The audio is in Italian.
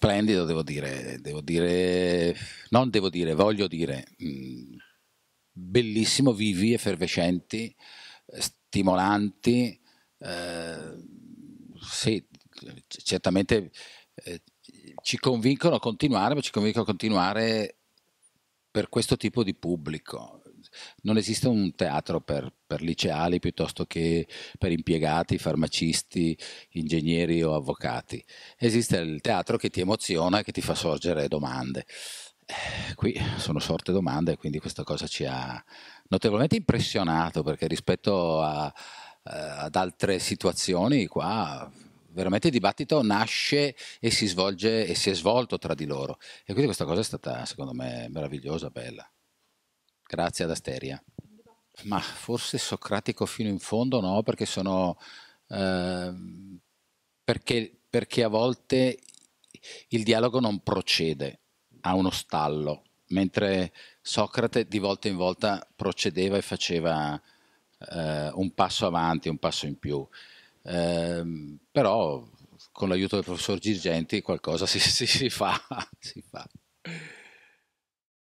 splendido, devo dire, devo dire, non devo dire, voglio dire, mm, bellissimo, vivi, effervescenti, eh, stimolanti, eh, sì, certamente eh, ci convincono a continuare, ma ci convincono a continuare per questo tipo di pubblico non esiste un teatro per, per, liceali piuttosto che per impiegati, farmacisti, ingegneri o avvocati. Esiste il teatro che ti emoziona, che ti fa sorgere domande. Eh, qui sono sorte domande, quindi questa cosa ci ha notevolmente impressionato perché rispetto a, eh, ad altre situazioni qua veramente il dibattito nasce e si svolge e si è svolto tra di loro e quindi questa cosa è stata secondo me meravigliosa, bella. Grazie ad Asteria. Ma forse socratico fino in fondo no, perché sono... Eh, perché, perché a volte il dialogo non procede, ha uno stallo, mentre Socrate di volta in volta procedeva e faceva eh, un passo avanti, un passo in più. Eh, però con l'aiuto del professor Girgenti qualcosa si, si, si fa. Si fa.